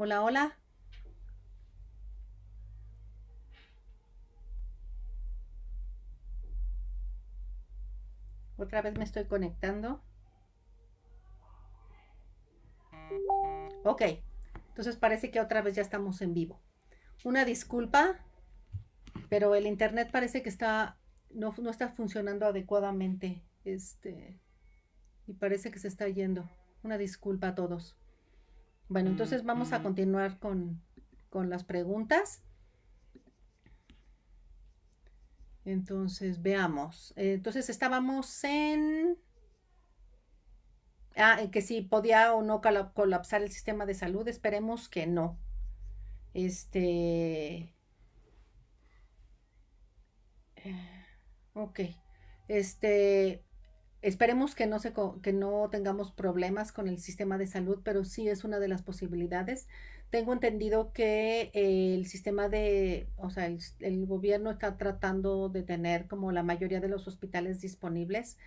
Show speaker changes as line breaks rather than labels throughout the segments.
Hola, hola. Otra vez me estoy conectando. Ok, entonces parece que otra vez ya estamos en vivo. Una disculpa, pero el internet parece que está no, no está funcionando adecuadamente. Este, y parece que se está yendo. Una disculpa a todos. Bueno, entonces vamos a continuar con, las preguntas. Entonces, veamos. Eh, entonces estábamos en... Ah, que si podía o no colapsar el sistema de salud, esperemos que no. Este... Eh, ok. Este, Esperemos que no, que no tengamos problemas con el sistema de salud, pero sí es una de las posibilidades. Tengo entendido que eh, el sistema de, o sea, el, gobierno está tratando de tener como la mayoría de los hospitales disponibles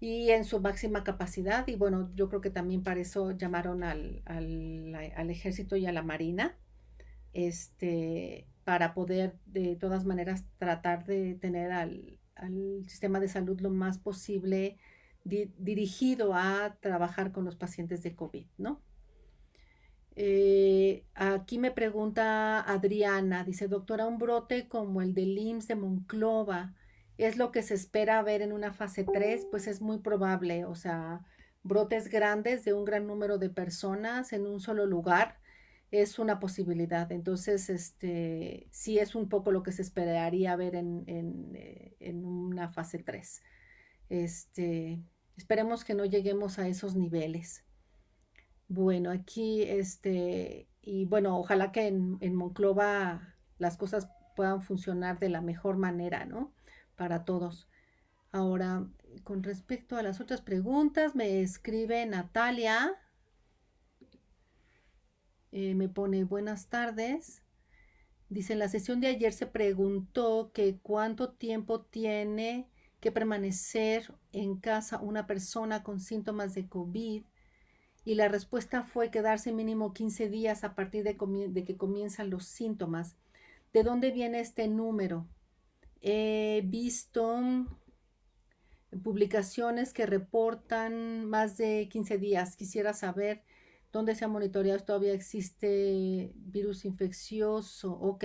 y en su máxima capacidad. Y bueno, yo creo que también para eso llamaron al, al ejército y a la marina, este, para poder de todas maneras tratar de tener al, al sistema de salud lo más posible dirigido a trabajar con los pacientes de COVID, ¿no? Eh, aquí me pregunta Adriana, dice, doctora, un brote como el del IMSS de Monclova, ¿es lo que se espera ver en una fase 3? Pues es muy probable, o sea, brotes grandes de un gran número de personas en un solo lugar es una posibilidad. Entonces, este, sí es un poco lo que se esperaría ver en, eh, una fase 3. Este, esperemos que no lleguemos a esos niveles. Bueno, aquí, este, y bueno, ojalá que en, en Monclova las cosas puedan funcionar de la mejor manera, ¿no? Para todos. Ahora, con respecto a las otras preguntas, me escribe Natalia eh, me pone buenas tardes. Dice, en la sesión de ayer se preguntó que cuánto tiempo tiene que permanecer en casa una persona con síntomas de COVID y la respuesta fue quedarse mínimo 15 días a partir de, de que comienzan los síntomas. ¿De dónde viene este número? He visto publicaciones que reportan más de 15 días. Quisiera saber ¿Dónde se ha monitoreado todavía existe virus infeccioso. Ok.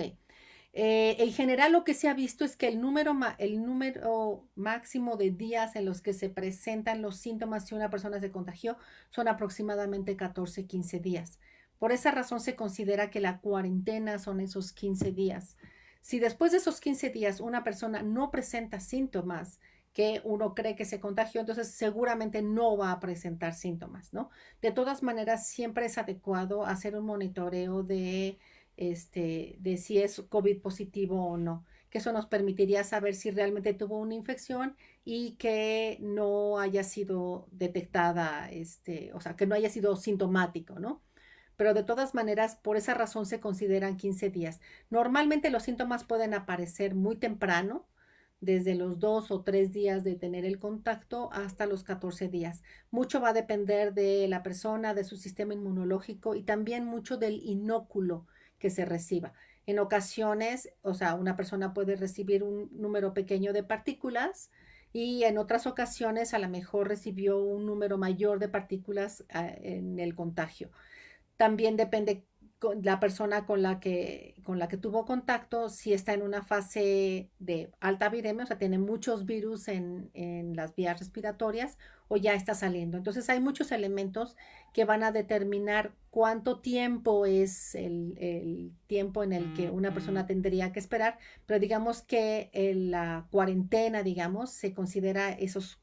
Eh, en general lo que se ha visto es que el número, el número máximo de días en los que se presentan los síntomas si una persona se contagió son aproximadamente 14, 15 días. Por esa razón se considera que la cuarentena son esos 15 días. Si después de esos 15 días una persona no presenta síntomas, que uno cree que se contagió, entonces seguramente no va a presentar síntomas, ¿no? De todas maneras, siempre es adecuado hacer un monitoreo de, este, de si es COVID positivo o no, que eso nos permitiría saber si realmente tuvo una infección y que no haya sido detectada, este, o sea, que no haya sido sintomático, ¿no? Pero de todas maneras, por esa razón se consideran 15 días. Normalmente los síntomas pueden aparecer muy temprano, desde los dos o tres días de tener el contacto hasta los 14 días. Mucho va a depender de la persona, de su sistema inmunológico y también mucho del inóculo que se reciba. En ocasiones, o sea, una persona puede recibir un número pequeño de partículas y en otras ocasiones a lo mejor recibió un número mayor de partículas ah, en el contagio. También depende la persona con la, que, con la que tuvo contacto, si está en una fase de alta viremia, o sea, tiene muchos virus en, las vías respiratorias o ya está saliendo. Entonces hay muchos elementos que van a determinar cuánto tiempo es el, el tiempo en el que mm, una persona mm. tendría que esperar, pero digamos que la cuarentena, digamos, se considera esos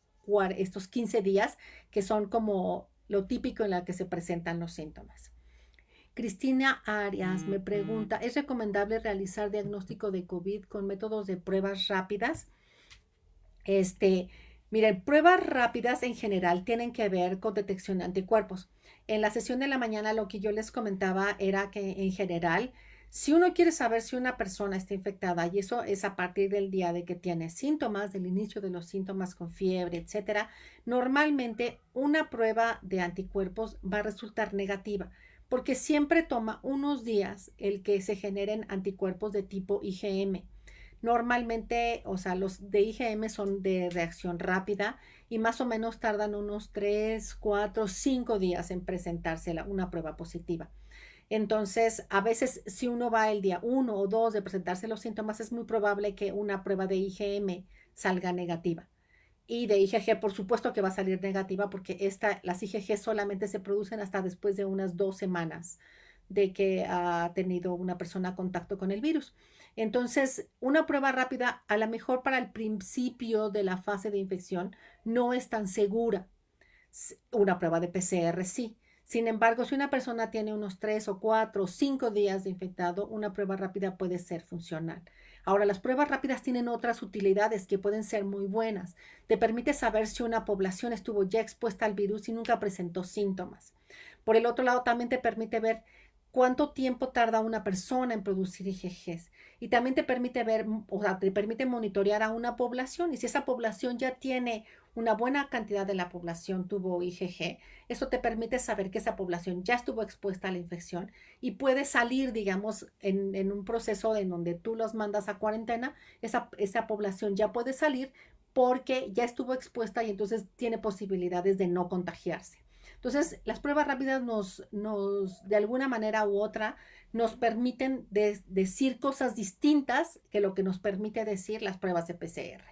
estos 15 días que son como lo típico en la que se presentan los síntomas. Cristina Arias me pregunta, ¿es recomendable realizar diagnóstico de COVID con métodos de pruebas rápidas? Este, miren, pruebas rápidas en general tienen que ver con detección de anticuerpos. En la sesión de la mañana lo que yo les comentaba era que en general, si uno quiere saber si una persona está infectada, y eso es a partir del día de que tiene síntomas, del inicio de los síntomas con fiebre, etcétera, normalmente una prueba de anticuerpos va a resultar negativa porque siempre toma unos días el que se generen anticuerpos de tipo IgM. Normalmente, o sea, los de IgM son de reacción rápida y más o menos tardan unos 3, 4, 5 días en presentarse una prueba positiva. Entonces, a veces si uno va el día 1 o 2 de presentarse los síntomas, es muy probable que una prueba de IgM salga negativa y de IgG, por supuesto que va a salir negativa porque esta, las IgG solamente se producen hasta después de unas dos semanas de que ha tenido una persona contacto con el virus. Entonces, una prueba rápida, a lo mejor para el principio de la fase de infección, no es tan segura. Una prueba de PCR sí. Sin embargo, si una persona tiene unos tres o cuatro o cinco días de infectado, una prueba rápida puede ser funcional. Ahora, las pruebas rápidas tienen otras utilidades que pueden ser muy buenas. Te permite saber si una población estuvo ya expuesta al virus y nunca presentó síntomas. Por el otro lado, también te permite ver cuánto tiempo tarda una persona en producir IgGs. Y también te permite ver, o te permite monitorear a una población. Y si esa población ya tiene una buena cantidad de la población tuvo IgG. Eso te permite saber que esa población ya estuvo expuesta a la infección y puede salir, digamos, en, un proceso en donde tú los mandas a cuarentena, esa, esa población ya puede salir porque ya estuvo expuesta y entonces tiene posibilidades de no contagiarse. Entonces, las pruebas rápidas nos, nos de alguna manera u otra, nos permiten decir cosas distintas que lo que nos permite decir las pruebas de PCR.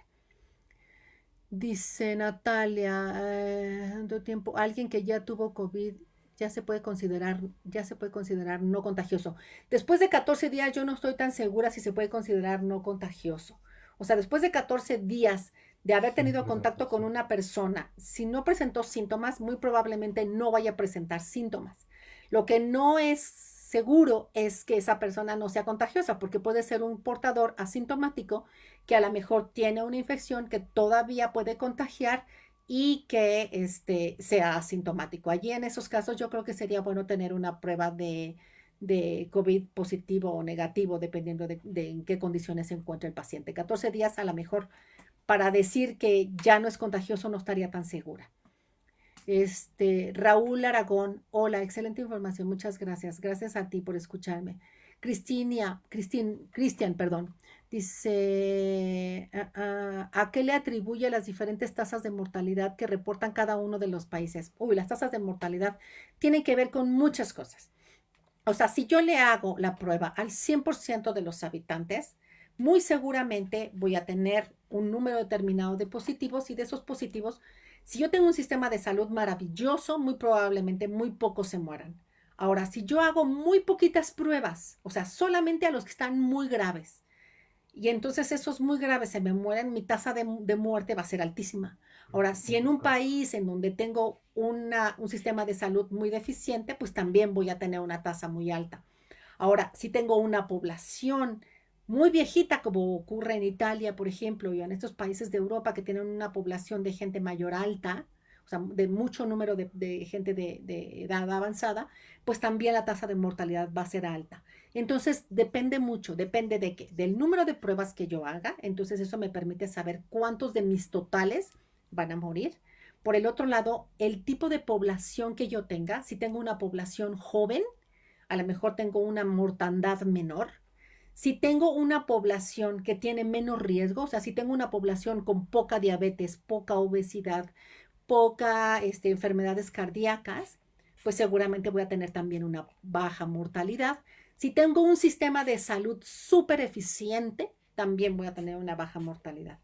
Dice Natalia, eh, tiempo, alguien que ya tuvo COVID ya se puede considerar, ya se puede considerar no contagioso. Después de 14 días yo no estoy tan segura si se puede considerar no contagioso. O sea, después de 14 días de haber tenido contacto con una persona, si no presentó síntomas, muy probablemente no vaya a presentar síntomas. Lo que no es seguro es que esa persona no sea contagiosa, porque puede ser un portador asintomático que a lo mejor tiene una infección que todavía puede contagiar y que este, sea asintomático. Allí en esos casos yo creo que sería bueno tener una prueba de, COVID positivo o negativo, dependiendo de, de, en qué condiciones se encuentra el paciente. 14 días a lo mejor para decir que ya no es contagioso no estaría tan segura. Este, Raúl Aragón, hola, excelente información, muchas gracias. Gracias a ti por escucharme. Cristina, Cristin, Cristian, perdón, dice, ah, ah, ¿a qué le atribuye las diferentes tasas de mortalidad que reportan cada uno de los países? Uy, las tasas de mortalidad tienen que ver con muchas cosas. O sea, si yo le hago la prueba al 100% de los habitantes, muy seguramente voy a tener un número determinado de positivos y de esos positivos si yo tengo un sistema de salud maravilloso, muy probablemente muy pocos se mueran. Ahora, si yo hago muy poquitas pruebas, o sea, solamente a los que están muy graves, y entonces esos muy graves se me mueren, mi tasa de, muerte va a ser altísima. Ahora, si en un país en donde tengo un sistema de salud muy deficiente, pues también voy a tener una tasa muy alta. Ahora, si tengo una población muy viejita, como ocurre en Italia, por ejemplo, y en estos países de Europa que tienen una población de gente mayor alta, o sea, de mucho número de, gente de, de, edad avanzada, pues también la tasa de mortalidad va a ser alta. Entonces, depende mucho, depende de qué, del número de pruebas que yo haga, entonces eso me permite saber cuántos de mis totales van a morir. Por el otro lado, el tipo de población que yo tenga, si tengo una población joven, a lo mejor tengo una mortandad menor, si tengo una población que tiene menos riesgo, o sea, si tengo una población con poca diabetes, poca obesidad, poca este, enfermedades cardíacas, pues seguramente voy a tener también una baja mortalidad. Si tengo un sistema de salud súper eficiente, también voy a tener una baja mortalidad.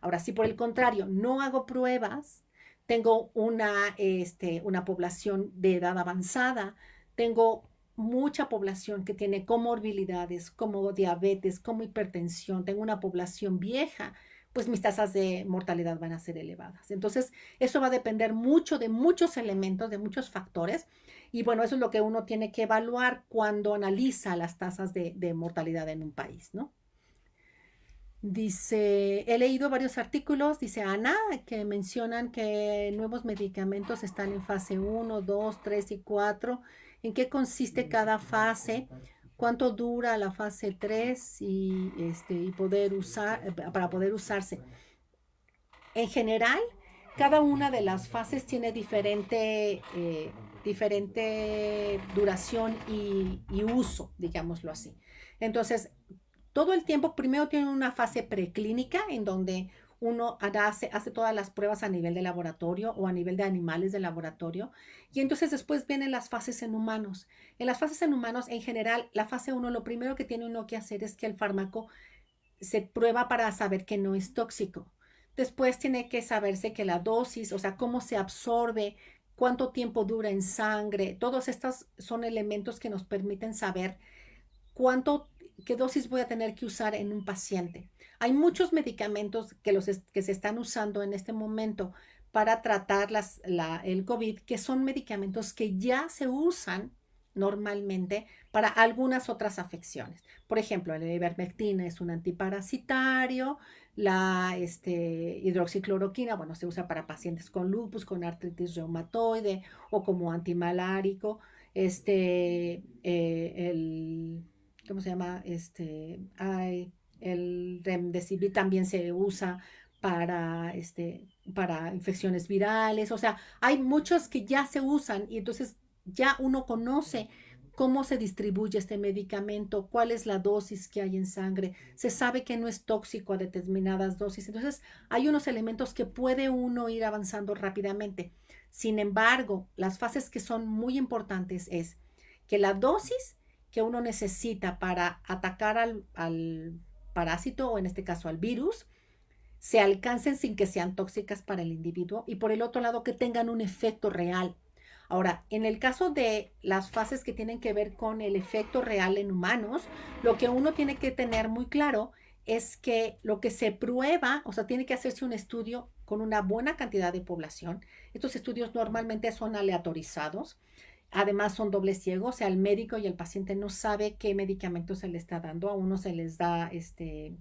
Ahora, si por el contrario no hago pruebas, tengo una, este, una población de edad avanzada, tengo mucha población que tiene comorbilidades como diabetes, como hipertensión, tengo una población vieja, pues mis tasas de mortalidad van a ser elevadas. Entonces, eso va a depender mucho de muchos elementos, de muchos factores. Y bueno, eso es lo que uno tiene que evaluar cuando analiza las tasas de, mortalidad en un país, ¿no? Dice, he leído varios artículos, dice Ana, que mencionan que nuevos medicamentos están en fase 1, 2, 3 y 4 en qué consiste cada fase, cuánto dura la fase 3 este, y, poder usar, para poder usarse. En general, cada una de las fases tiene diferente, eh, diferente duración y, y uso, digámoslo así. Entonces, todo el tiempo, primero tiene una fase preclínica en donde uno hace, todas las pruebas a nivel de laboratorio o a nivel de animales de laboratorio. Y entonces después vienen las fases en humanos. En las fases en humanos, en general, la fase 1, lo primero que tiene uno que hacer es que el fármaco se prueba para saber que no es tóxico. Después tiene que saberse que la dosis, o sea, cómo se absorbe, cuánto tiempo dura en sangre, todos estos son elementos que nos permiten saber cuánto qué dosis voy a tener que usar en un paciente. Hay muchos medicamentos que, los que se están usando en este momento para tratar el COVID, que son medicamentos que ya se usan normalmente para algunas otras afecciones. Por ejemplo, la ivermectina es un antiparasitario, la este, hidroxicloroquina, bueno, se usa para pacientes con lupus, con artritis reumatoide o como antimalárico. Este, eh, el ¿cómo se llama? Este, el remdesivir también se usa para, este, para infecciones virales, o sea, hay muchos que ya se usan y entonces ya uno conoce cómo se distribuye este medicamento, cuál es la dosis que hay en sangre, se sabe que no es tóxico a determinadas dosis, entonces hay unos elementos que puede uno ir avanzando rápidamente. Sin embargo, las fases que son muy importantes es que la dosis que uno necesita para atacar al, parásito o en este caso al virus se alcancen sin que sean tóxicas para el individuo y por el otro lado que tengan un efecto real. Ahora, en el caso de las fases que tienen que ver con el efecto real en humanos, lo que uno tiene que tener muy claro es que lo que se prueba, o sea, tiene que hacerse un estudio con una buena cantidad de población. Estos estudios normalmente son aleatorizados Además son doble ciegos, o sea, el médico y el paciente no sabe qué medicamento se le está dando. A uno se les da este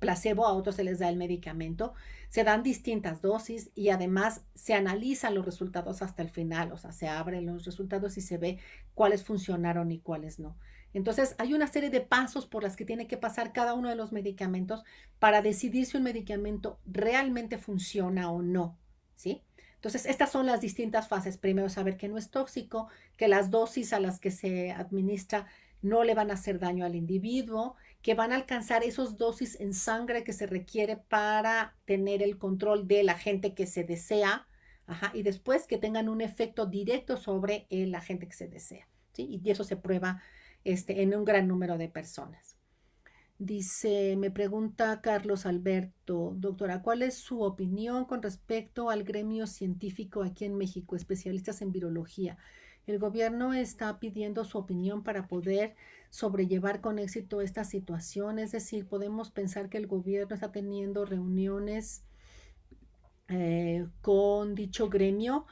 placebo, a otros se les da el medicamento. Se dan distintas dosis y además se analizan los resultados hasta el final, o sea, se abren los resultados y se ve cuáles funcionaron y cuáles no. Entonces, hay una serie de pasos por las que tiene que pasar cada uno de los medicamentos para decidir si un medicamento realmente funciona o no, ¿sí? Entonces, estas son las distintas fases. Primero, saber que no es tóxico, que las dosis a las que se administra no le van a hacer daño al individuo, que van a alcanzar esas dosis en sangre que se requiere para tener el control de la gente que se desea, y después que tengan un efecto directo sobre la gente que se desea. Y eso se prueba este, en un gran número de personas. Dice, me pregunta Carlos Alberto, doctora, ¿cuál es su opinión con respecto al gremio científico aquí en México, especialistas en virología? El gobierno está pidiendo su opinión para poder sobrellevar con éxito esta situación, es decir, podemos pensar que el gobierno está teniendo reuniones eh, con dicho gremio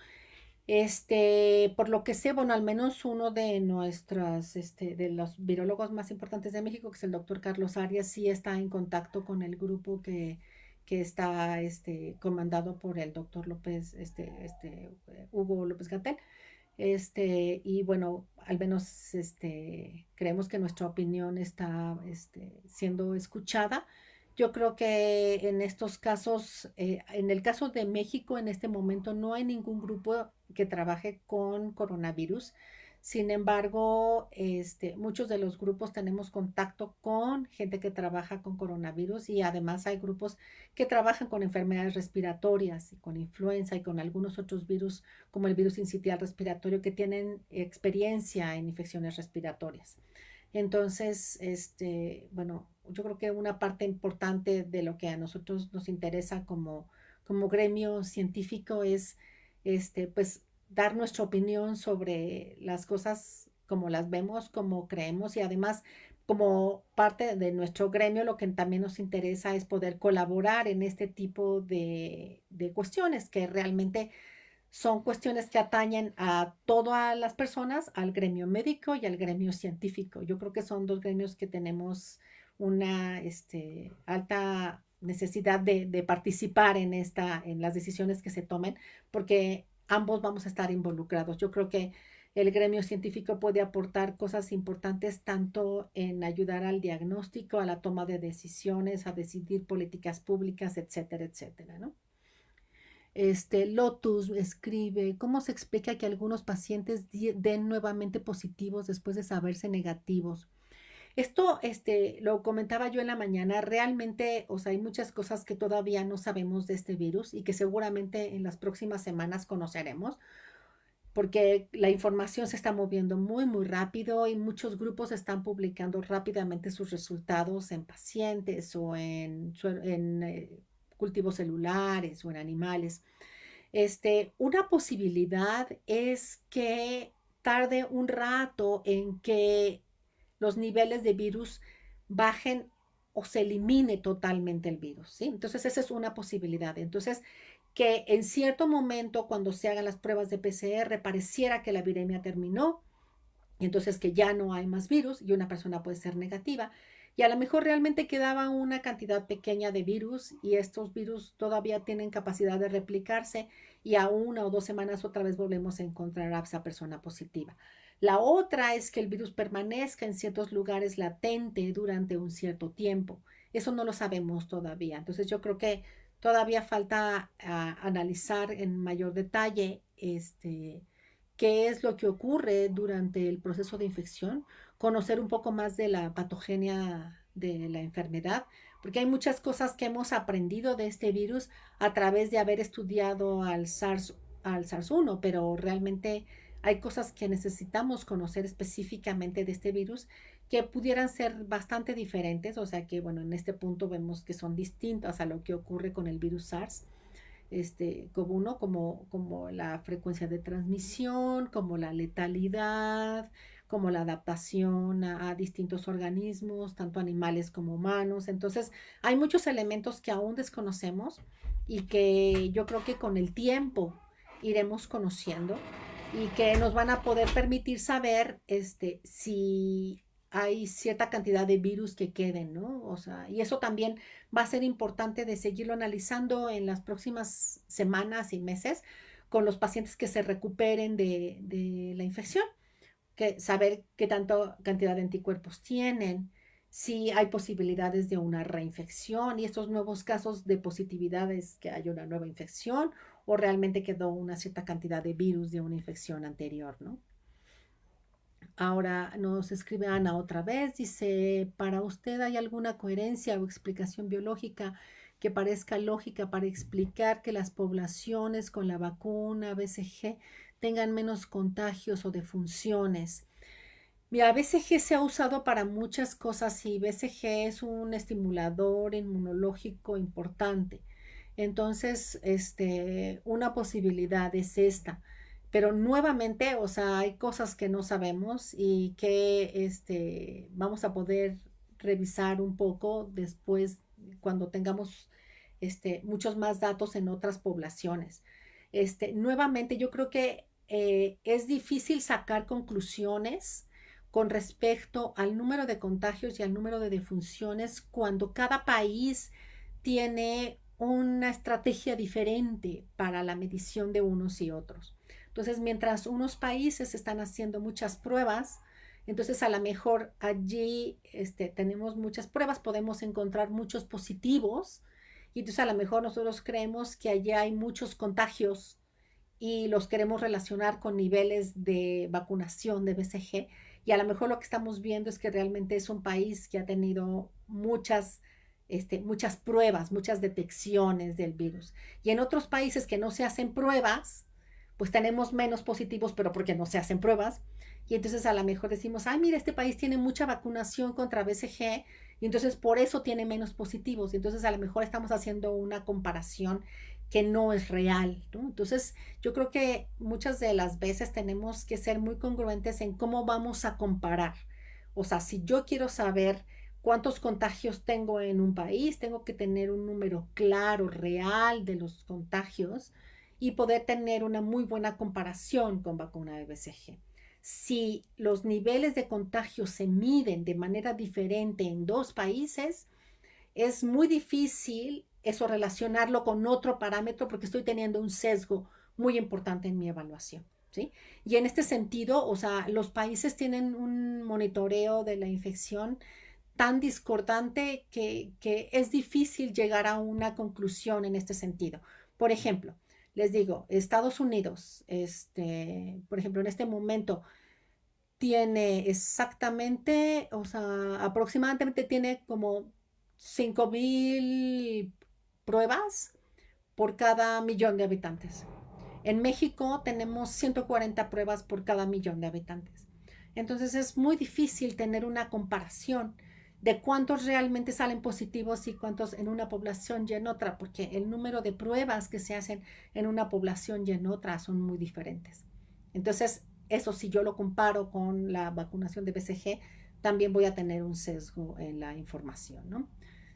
este, por lo que sé, bueno, al menos uno de nuestras, este, de los virologos más importantes de México, que es el doctor Carlos Arias, sí está en contacto con el grupo que, está este, comandado por el doctor López, este, este, eh, Hugo López Gatel. Este, y bueno, al menos este, creemos que nuestra opinión está este, siendo escuchada yo creo que en estos casos, eh, en el caso de México, en este momento no hay ningún grupo que trabaje con coronavirus. Sin embargo, este, muchos de los grupos tenemos contacto con gente que trabaja con coronavirus y además hay grupos que trabajan con enfermedades respiratorias y con influenza y con algunos otros virus como el virus incitial respiratorio que tienen experiencia en infecciones respiratorias. Entonces, este, bueno, yo creo que una parte importante de lo que a nosotros nos interesa como, gremio científico es este, pues, dar nuestra opinión sobre las cosas como las vemos, como creemos y además como parte de nuestro gremio lo que también nos interesa es poder colaborar en este tipo de cuestiones que realmente son cuestiones que atañen a todas las personas, al gremio médico y al gremio científico. Yo creo que son dos gremios que tenemos una este, alta necesidad de, de, participar en, esta, en las decisiones que se tomen, porque ambos vamos a estar involucrados. Yo creo que el gremio científico puede aportar cosas importantes tanto en ayudar al diagnóstico, a la toma de decisiones, a decidir políticas públicas, etcétera, etcétera, ¿no? Este, Lotus escribe, ¿cómo se explica que algunos pacientes den nuevamente positivos después de saberse negativos? Esto este, lo comentaba yo en la mañana, realmente, o sea, hay muchas cosas que todavía no sabemos de este virus y que seguramente en las próximas semanas conoceremos, porque la información se está moviendo muy, muy rápido y muchos grupos están publicando rápidamente sus resultados en pacientes o en, en eh, cultivos celulares o en animales. Este, una posibilidad es que tarde un rato en que los niveles de virus bajen o se elimine totalmente el virus, ¿sí? Entonces esa es una posibilidad. Entonces que en cierto momento cuando se hagan las pruebas de PCR pareciera que la viremia terminó y entonces que ya no hay más virus y una persona puede ser negativa, y a lo mejor realmente quedaba una cantidad pequeña de virus y estos virus todavía tienen capacidad de replicarse y a una o dos semanas otra vez volvemos a encontrar a esa persona positiva. La otra es que el virus permanezca en ciertos lugares latente durante un cierto tiempo. Eso no lo sabemos todavía. Entonces yo creo que todavía falta ah, analizar en mayor detalle este, qué es lo que ocurre durante el proceso de infección, conocer un poco más de la patogenia de la enfermedad, porque hay muchas cosas que hemos aprendido de este virus a través de haber estudiado al SARS, 1 pero realmente hay cosas que necesitamos conocer específicamente de este virus que pudieran ser bastante diferentes, o sea que bueno, en este punto vemos que son distintas a lo que ocurre con el virus SARS, este, como uno, como, como la frecuencia de transmisión, como la letalidad, como la adaptación a, distintos organismos, tanto animales como humanos. Entonces, hay muchos elementos que aún desconocemos y que yo creo que con el tiempo iremos conociendo y que nos van a poder permitir saber este, si hay cierta cantidad de virus que queden, ¿no? O sea, y eso también va a ser importante de seguirlo analizando en las próximas semanas y meses con los pacientes que se recuperen de la infección que saber qué tanta cantidad de anticuerpos tienen, si hay posibilidades de una reinfección y estos nuevos casos de positividad es que hay una nueva infección o realmente quedó una cierta cantidad de virus de una infección anterior, ¿no? Ahora nos escribe Ana otra vez, dice, ¿para usted hay alguna coherencia o explicación biológica que parezca lógica para explicar que las poblaciones con la vacuna BCG tengan menos contagios o defunciones. Mira, BCG se ha usado para muchas cosas y BCG es un estimulador inmunológico importante. Entonces, este, una posibilidad es esta. Pero nuevamente, o sea, hay cosas que no sabemos y que este, vamos a poder revisar un poco después cuando tengamos este, muchos más datos en otras poblaciones. Este, nuevamente, yo creo que eh, es difícil sacar conclusiones con respecto al número de contagios y al número de defunciones cuando cada país tiene una estrategia diferente para la medición de unos y otros. Entonces, mientras unos países están haciendo muchas pruebas, entonces a lo mejor allí este, tenemos muchas pruebas, podemos encontrar muchos positivos, y entonces a lo mejor nosotros creemos que allá hay muchos contagios y los queremos relacionar con niveles de vacunación de BCG. Y a lo mejor lo que estamos viendo es que realmente es un país que ha tenido muchas, este, muchas pruebas, muchas detecciones del virus. Y en otros países que no se hacen pruebas, pues tenemos menos positivos, pero porque no se hacen pruebas. Y entonces a lo mejor decimos, ay, mira, este país tiene mucha vacunación contra BCG y entonces por eso tiene menos positivos. Y entonces a lo mejor estamos haciendo una comparación que no es real. Entonces, yo creo que muchas de las veces tenemos que ser muy congruentes en cómo vamos a comparar. O sea, si yo quiero saber cuántos contagios tengo en un país, tengo que tener un número claro, real de los contagios y poder tener una muy buena comparación con vacuna BCG si los niveles de contagio se miden de manera diferente en dos países, es muy difícil eso relacionarlo con otro parámetro porque estoy teniendo un sesgo muy importante en mi evaluación. Y en este sentido, o sea, los países tienen un monitoreo de la infección tan discordante que, es difícil llegar a una conclusión en este sentido. Por ejemplo, les digo, Estados Unidos, este, por ejemplo, en este momento tiene exactamente, o sea, aproximadamente tiene como 5.000 pruebas por cada millón de habitantes. En México tenemos 140 pruebas por cada millón de habitantes. Entonces es muy difícil tener una comparación de cuántos realmente salen positivos y cuántos en una población y en otra, porque el número de pruebas que se hacen en una población y en otra son muy diferentes. Entonces, eso si yo lo comparo con la vacunación de BCG, también voy a tener un sesgo en la información, ¿no?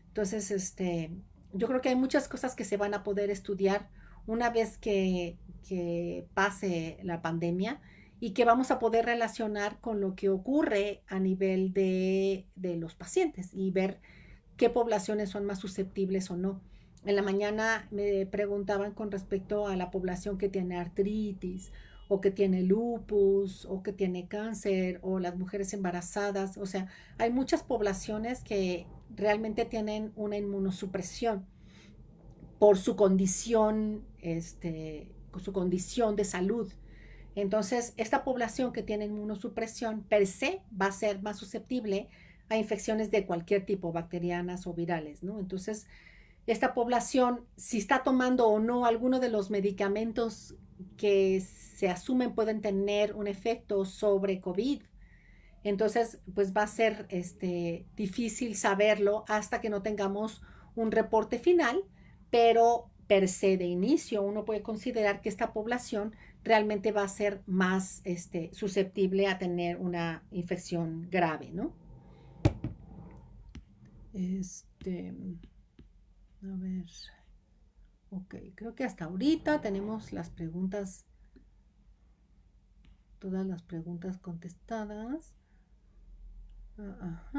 Entonces, este, yo creo que hay muchas cosas que se van a poder estudiar una vez que, pase la pandemia y que vamos a poder relacionar con lo que ocurre a nivel de los pacientes y ver qué poblaciones son más susceptibles o no. En la mañana me preguntaban con respecto a la población que tiene artritis o que tiene lupus, o que tiene cáncer, o las mujeres embarazadas. O sea, hay muchas poblaciones que realmente tienen una inmunosupresión por su condición, este, su condición de salud. Entonces, esta población que tiene inmunosupresión per se va a ser más susceptible a infecciones de cualquier tipo, bacterianas o virales, ¿no? Entonces, esta población, si está tomando o no alguno de los medicamentos que se asumen pueden tener un efecto sobre COVID. Entonces, pues va a ser este, difícil saberlo hasta que no tengamos un reporte final, pero per se de inicio uno puede considerar que esta población realmente va a ser más este, susceptible a tener una infección grave, ¿no? Este, a ver. Ok, creo que hasta ahorita tenemos las preguntas, todas las preguntas contestadas. Ah,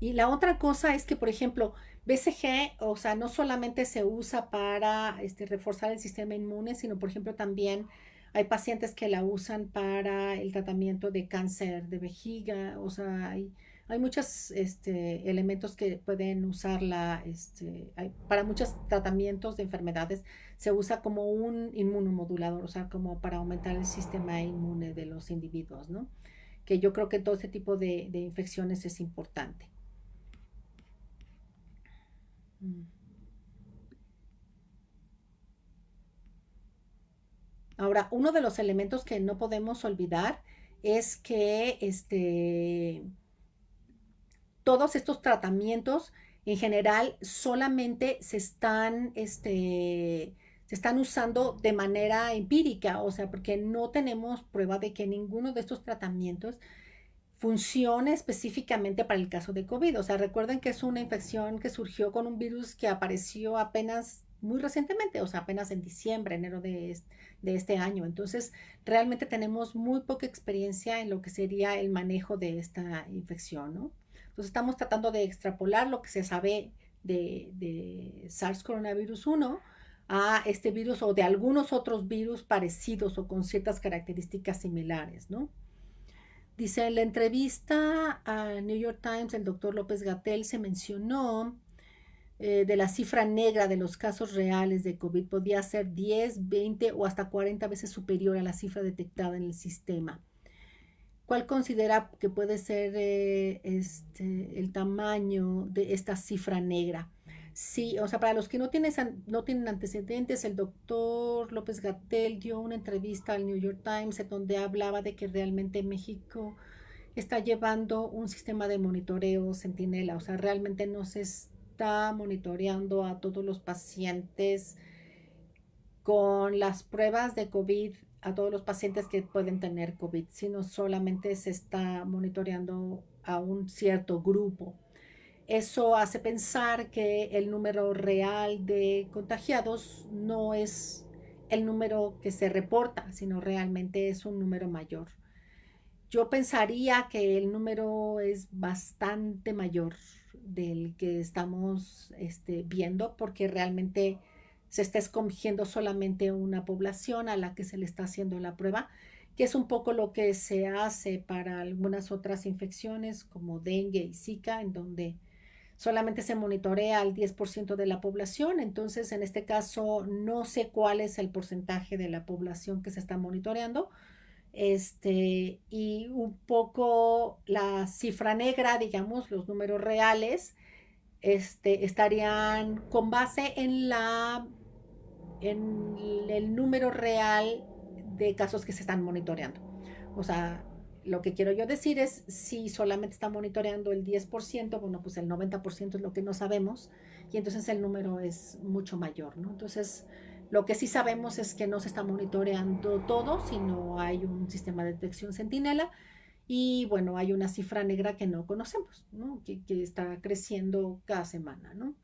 y la otra cosa es que, por ejemplo, BCG, o sea, no solamente se usa para este, reforzar el sistema inmune, sino, por ejemplo, también hay pacientes que la usan para el tratamiento de cáncer de vejiga, o sea, hay, muchos este, elementos que pueden usarla, este, para muchos tratamientos de enfermedades se usa como un inmunomodulador, o sea, como para aumentar el sistema inmune de los individuos, ¿no? Que yo creo que todo este tipo de, infecciones es importante. Mm. Ahora, uno de los elementos que no podemos olvidar es que este, todos estos tratamientos en general solamente se están, este, se están usando de manera empírica, o sea, porque no tenemos prueba de que ninguno de estos tratamientos funcione específicamente para el caso de COVID. O sea, recuerden que es una infección que surgió con un virus que apareció apenas muy recientemente, o sea, apenas en diciembre, enero de, de, este año. Entonces, realmente tenemos muy poca experiencia en lo que sería el manejo de esta infección, ¿no? Entonces, estamos tratando de extrapolar lo que se sabe de, de SARS coronavirus 1 a este virus o de algunos otros virus parecidos o con ciertas características similares, ¿no? Dice, en la entrevista a New York Times, el doctor López Gatel se mencionó eh, de la cifra negra de los casos reales de COVID podía ser 10, 20 o hasta 40 veces superior a la cifra detectada en el sistema. ¿Cuál considera que puede ser eh, este, el tamaño de esta cifra negra? Sí, o sea, para los que no tienen, no tienen antecedentes, el doctor López Gatel dio una entrevista al New York Times en donde hablaba de que realmente México está llevando un sistema de monitoreo centinela, o sea, realmente no se, está monitoreando a todos los pacientes con las pruebas de COVID, a todos los pacientes que pueden tener COVID, sino solamente se está monitoreando a un cierto grupo. Eso hace pensar que el número real de contagiados no es el número que se reporta, sino realmente es un número mayor. Yo pensaría que el número es bastante mayor, del que estamos este, viendo, porque realmente se está escogiendo solamente una población a la que se le está haciendo la prueba, que es un poco lo que se hace para algunas otras infecciones como dengue y zika, en donde solamente se monitorea al 10% de la población. Entonces, en este caso, no sé cuál es el porcentaje de la población que se está monitoreando, este, y un poco la cifra negra, digamos, los números reales, este, estarían con base en, la, en el número real de casos que se están monitoreando. O sea, lo que quiero yo decir es, si solamente está monitoreando el 10%, bueno, pues el 90% es lo que no sabemos, y entonces el número es mucho mayor, ¿no? Entonces, lo que sí sabemos es que no se está monitoreando todo, sino hay un sistema de detección sentinela y bueno, hay una cifra negra que no conocemos, Que, está creciendo cada semana, ¿no?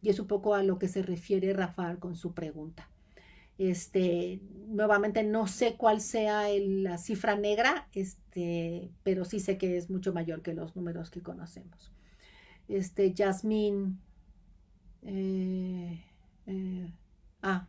Y es un poco a lo que se refiere Rafael con su pregunta. Este, nuevamente no sé cuál sea la cifra negra, este, pero sí sé que es mucho mayor que los números que conocemos. Este, Jasmine, eh, eh, ah,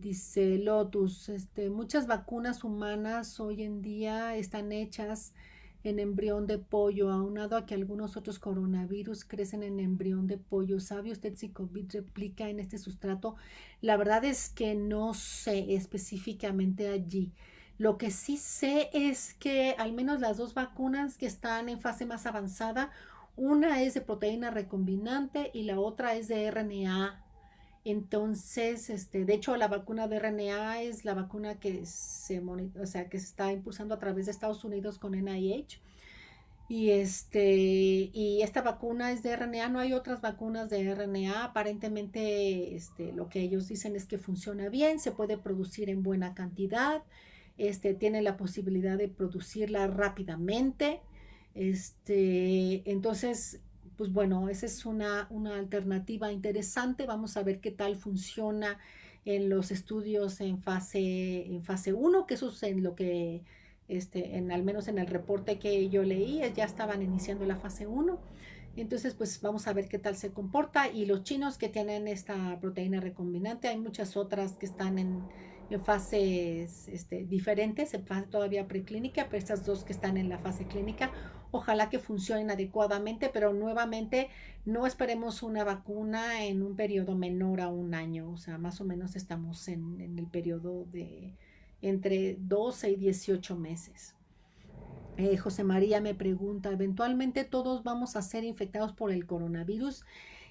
Dice Lotus, este, muchas vacunas humanas hoy en día están hechas en embrión de pollo, aunado a que algunos otros coronavirus crecen en embrión de pollo. ¿Sabe usted si COVID replica en este sustrato? La verdad es que no sé específicamente allí. Lo que sí sé es que al menos las dos vacunas que están en fase más avanzada, una es de proteína recombinante y la otra es de RNA entonces, este, de hecho, la vacuna de RNA es la vacuna que se, o sea, que se está impulsando a través de Estados Unidos con NIH. Y, este, y esta vacuna es de RNA, no hay otras vacunas de RNA. Aparentemente, este, lo que ellos dicen es que funciona bien, se puede producir en buena cantidad, este, tiene la posibilidad de producirla rápidamente. Este, entonces, pues bueno, esa es una, alternativa interesante. Vamos a ver qué tal funciona en los estudios en fase, en fase 1, que eso es en lo que, este, en, al menos en el reporte que yo leí, ya estaban iniciando la fase 1. Entonces, pues vamos a ver qué tal se comporta. Y los chinos que tienen esta proteína recombinante, hay muchas otras que están en, fases este, diferentes, en fase todavía preclínica, pero estas dos que están en la fase clínica, Ojalá que funcionen adecuadamente, pero nuevamente no esperemos una vacuna en un periodo menor a un año. O sea, más o menos estamos en, el periodo de entre 12 y 18 meses. Eh, José María me pregunta, ¿eventualmente todos vamos a ser infectados por el coronavirus?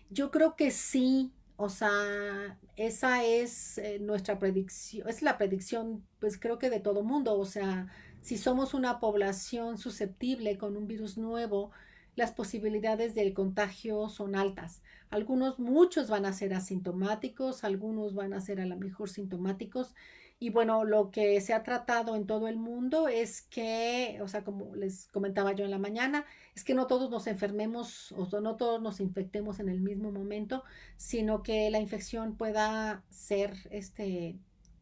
Yo creo que sí, o sea, esa es eh, nuestra predicción, es la predicción, pues creo que de todo mundo. O sea, si somos una población susceptible con un virus nuevo, las posibilidades del contagio son altas. Algunos, muchos van a ser asintomáticos, algunos van a ser a lo mejor sintomáticos y bueno, lo que se ha tratado en todo el mundo es que, o sea, como les comentaba yo en la mañana, es que no todos nos enfermemos o no todos nos infectemos en el mismo momento, sino que la infección pueda ser este,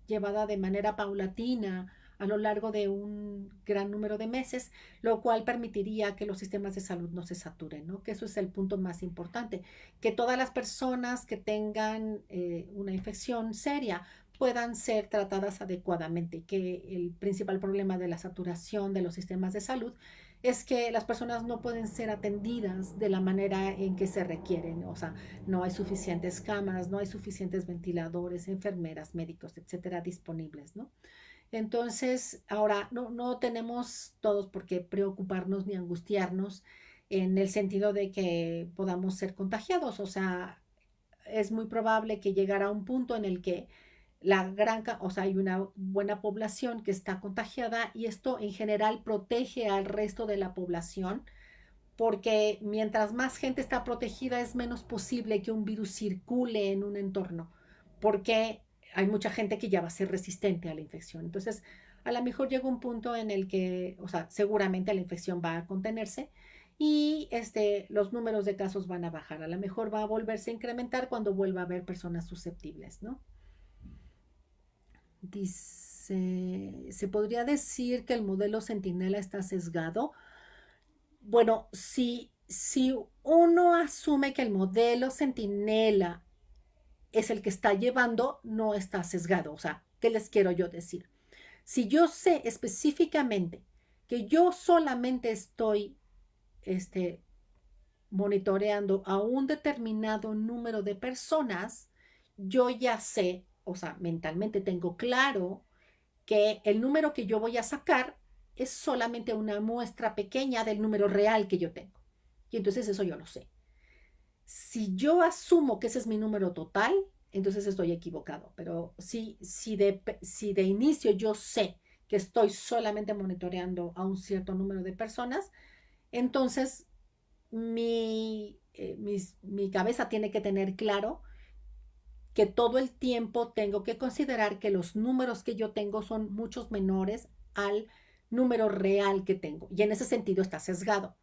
llevada de manera paulatina a lo largo de un gran número de meses, lo cual permitiría que los sistemas de salud no se saturen, ¿no? Que eso es el punto más importante, que todas las personas que tengan eh, una infección seria puedan ser tratadas adecuadamente, que el principal problema de la saturación de los sistemas de salud es que las personas no pueden ser atendidas de la manera en que se requieren, o sea, no hay suficientes camas, no hay suficientes ventiladores, enfermeras, médicos, etcétera, disponibles, ¿no? Entonces, ahora no, no tenemos todos por qué preocuparnos ni angustiarnos en el sentido de que podamos ser contagiados, o sea, es muy probable que llegará un punto en el que la gran, o sea, hay una buena población que está contagiada y esto en general protege al resto de la población porque mientras más gente está protegida es menos posible que un virus circule en un entorno porque hay mucha gente que ya va a ser resistente a la infección. Entonces, a lo mejor llega un punto en el que, o sea, seguramente la infección va a contenerse y este, los números de casos van a bajar. A lo mejor va a volverse a incrementar cuando vuelva a haber personas susceptibles, ¿no? ¿se podría decir que el modelo Centinela está sesgado? Bueno, si, si uno asume que el modelo Centinela es el que está llevando, no está sesgado. O sea, ¿qué les quiero yo decir? Si yo sé específicamente que yo solamente estoy este, monitoreando a un determinado número de personas, yo ya sé o sea, mentalmente tengo claro que el número que yo voy a sacar es solamente una muestra pequeña del número real que yo tengo. Y entonces eso yo lo sé. Si yo asumo que ese es mi número total, entonces estoy equivocado. Pero si, si, de, si de inicio yo sé que estoy solamente monitoreando a un cierto número de personas, entonces mi, eh, mi cabeza tiene que tener claro que todo el tiempo tengo que considerar que los números que yo tengo son muchos menores al número real que tengo. Y en ese sentido está sesgado.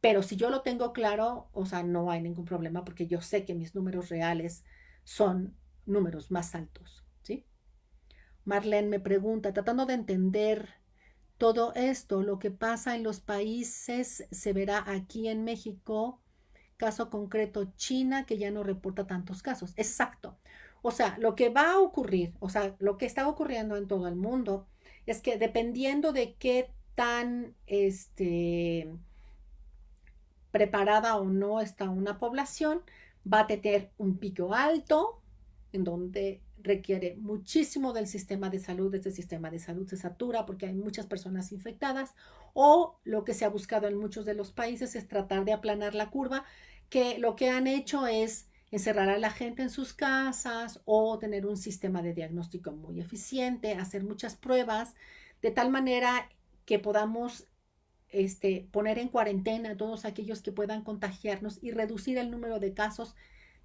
Pero si yo lo tengo claro, o sea, no hay ningún problema porque yo sé que mis números reales son números más altos, ¿sí? Marlene me pregunta, tratando de entender todo esto, lo que pasa en los países se verá aquí en México, caso concreto China, que ya no reporta tantos casos. Exacto. O sea, lo que va a ocurrir, o sea, lo que está ocurriendo en todo el mundo es que dependiendo de qué tan este, preparada o no está una población, va a tener un pico alto en donde requiere muchísimo del sistema de salud, este sistema de salud se satura porque hay muchas personas infectadas, o lo que se ha buscado en muchos de los países es tratar de aplanar la curva, que lo que han hecho es encerrar a la gente en sus casas o tener un sistema de diagnóstico muy eficiente, hacer muchas pruebas, de tal manera que podamos este, poner en cuarentena a todos aquellos que puedan contagiarnos y reducir el número de casos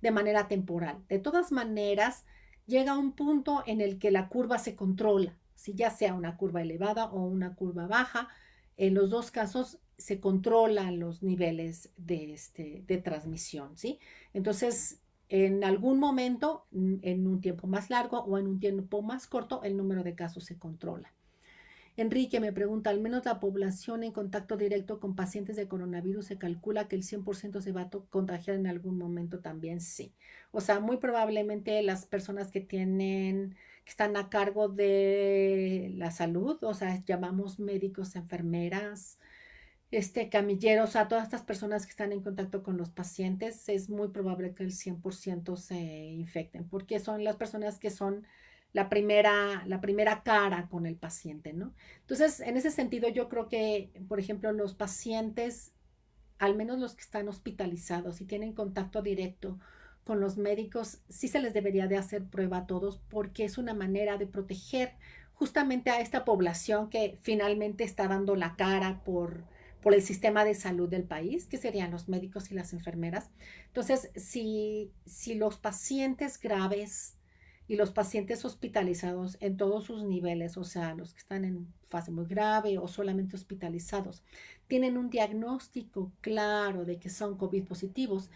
de manera temporal. De todas maneras, llega un punto en el que la curva se controla, si ya sea una curva elevada o una curva baja, en los dos casos se controlan los niveles de, este, de transmisión, ¿sí? Entonces, en algún momento, mm, en un tiempo más largo o en un tiempo más corto, el número de casos se controla. Enrique me pregunta, al menos la población en contacto directo con pacientes de coronavirus se calcula que el 100% se va a contagiar en algún momento también, sí. O sea, muy probablemente las personas que tienen, que están a cargo de la salud, o sea, llamamos médicos, enfermeras, este, camilleros, a todas estas personas que están en contacto con los pacientes, es muy probable que el 100% se infecten, porque son las personas que son la primera, la primera cara con el paciente, ¿no? Entonces, en ese sentido, yo creo que, por ejemplo, los pacientes, al menos los que están hospitalizados y tienen contacto directo con los médicos, sí se les debería de hacer prueba a todos porque es una manera de proteger justamente a esta población que finalmente está dando la cara por, por el sistema de salud del país, que serían los médicos y las enfermeras. Entonces, si, los pacientes graves y los pacientes hospitalizados en todos sus niveles, o sea, los que están en fase muy grave o solamente hospitalizados, tienen un diagnóstico claro de que son COVID positivos,